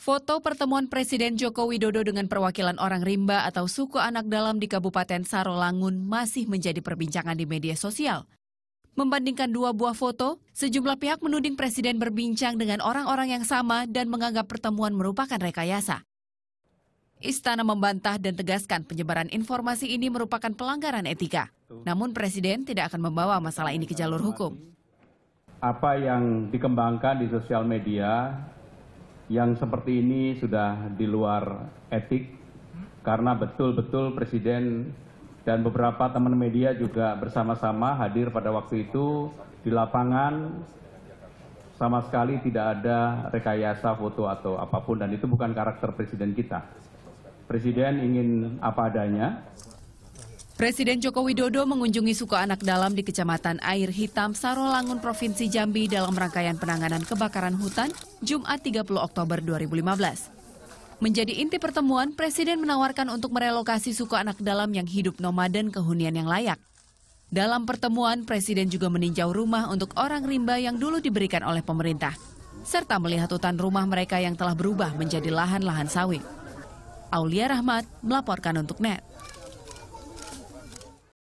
Foto pertemuan Presiden Joko Widodo dengan perwakilan orang rimba atau suku anak dalam di Kabupaten Sarolangun masih menjadi perbincangan di media sosial. Membandingkan dua buah foto, sejumlah pihak menuding Presiden berbincang dengan orang-orang yang sama dan menganggap pertemuan merupakan rekayasa. Istana membantah dan tegaskan penyebaran informasi ini merupakan pelanggaran etika. Namun Presiden tidak akan membawa masalah ini ke jalur hukum. Apa yang dikembangkan di sosial media yang seperti ini sudah di luar etik karena betul-betul Presiden dan beberapa teman media juga bersama-sama hadir pada waktu itu di lapangan sama sekali tidak ada rekayasa foto atau apapun dan itu bukan karakter Presiden kita. Presiden ingin apa adanya, Presiden Joko Widodo mengunjungi suku anak dalam di Kecamatan Air Hitam, Sarolangun, Provinsi Jambi dalam rangkaian penanganan kebakaran hutan Jumat 30 Oktober 2015. Menjadi inti pertemuan, Presiden menawarkan untuk merelokasi suku anak dalam yang hidup nomaden ke hunian yang layak. Dalam pertemuan, Presiden juga meninjau rumah untuk orang rimba yang dulu diberikan oleh pemerintah, serta melihat hutan rumah mereka yang telah berubah menjadi lahan-lahan sawit. Aulia Rahmat melaporkan untuk NET.